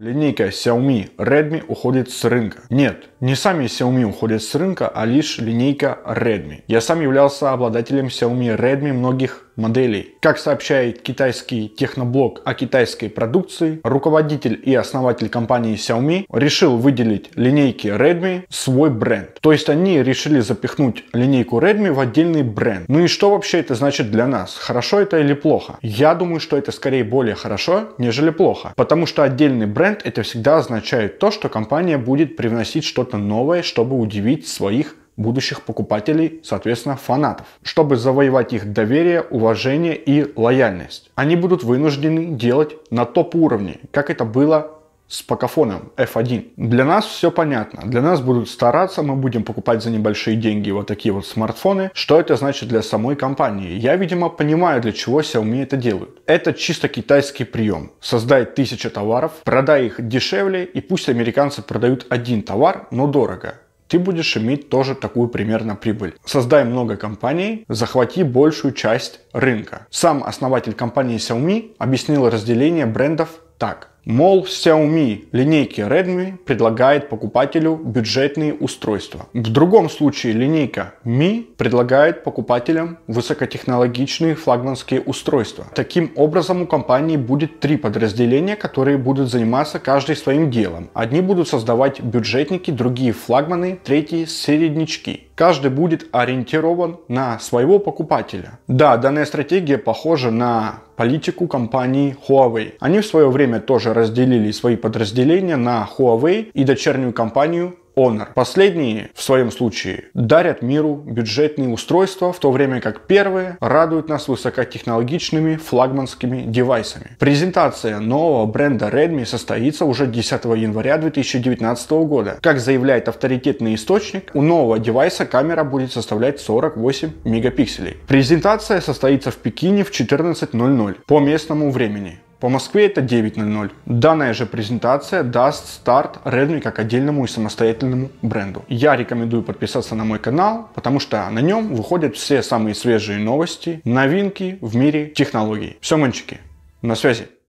Линейка Xiaomi Redmi уходит с рынка. Нет, не сами Xiaomi уходят с рынка, а лишь линейка Redmi. Я сам являлся обладателем Xiaomi Redmi многих моделей. Как сообщает китайский техноблог о китайской продукции, руководитель и основатель компании Xiaomi решил выделить линейки Redmi свой бренд. То есть они решили запихнуть линейку Redmi в отдельный бренд. Ну и что вообще это значит для нас? Хорошо это или плохо? Я думаю, что это скорее более хорошо, нежели плохо. Потому что отдельный бренд это всегда означает то, что компания будет привносить что-то новое, чтобы удивить своих будущих покупателей, соответственно, фанатов, чтобы завоевать их доверие, уважение и лояльность. Они будут вынуждены делать на топ-уровне, как это было с покафоном F1. Для нас все понятно. Для нас будут стараться, мы будем покупать за небольшие деньги вот такие вот смартфоны. Что это значит для самой компании? Я, видимо, понимаю, для чего Xiaomi это делают. Это чисто китайский прием. Создай тысячи товаров, продай их дешевле и пусть американцы продают один товар, но дорого ты будешь иметь тоже такую примерно прибыль. Создай много компаний, захвати большую часть рынка. Сам основатель компании Xiaomi объяснил разделение брендов так. Мол, Xiaomi линейки Redmi предлагает покупателю бюджетные устройства. В другом случае линейка Mi предлагает покупателям высокотехнологичные флагманские устройства. Таким образом у компании будет три подразделения, которые будут заниматься каждый своим делом. Одни будут создавать бюджетники, другие флагманы, третьи середнячки каждый будет ориентирован на своего покупателя. Да, данная стратегия похожа на политику компании Huawei. Они в свое время тоже разделили свои подразделения на Huawei и дочернюю компанию Honor. Последние, в своем случае, дарят миру бюджетные устройства, в то время как первые радуют нас высокотехнологичными флагманскими девайсами. Презентация нового бренда Redmi состоится уже 10 января 2019 года. Как заявляет авторитетный источник, у нового девайса камера будет составлять 48 мегапикселей. Презентация состоится в Пекине в 14.00 по местному времени. По Москве это 9.00. Данная же презентация даст старт Redmi как отдельному и самостоятельному бренду. Я рекомендую подписаться на мой канал, потому что на нем выходят все самые свежие новости, новинки в мире технологий. Все, манчики, на связи.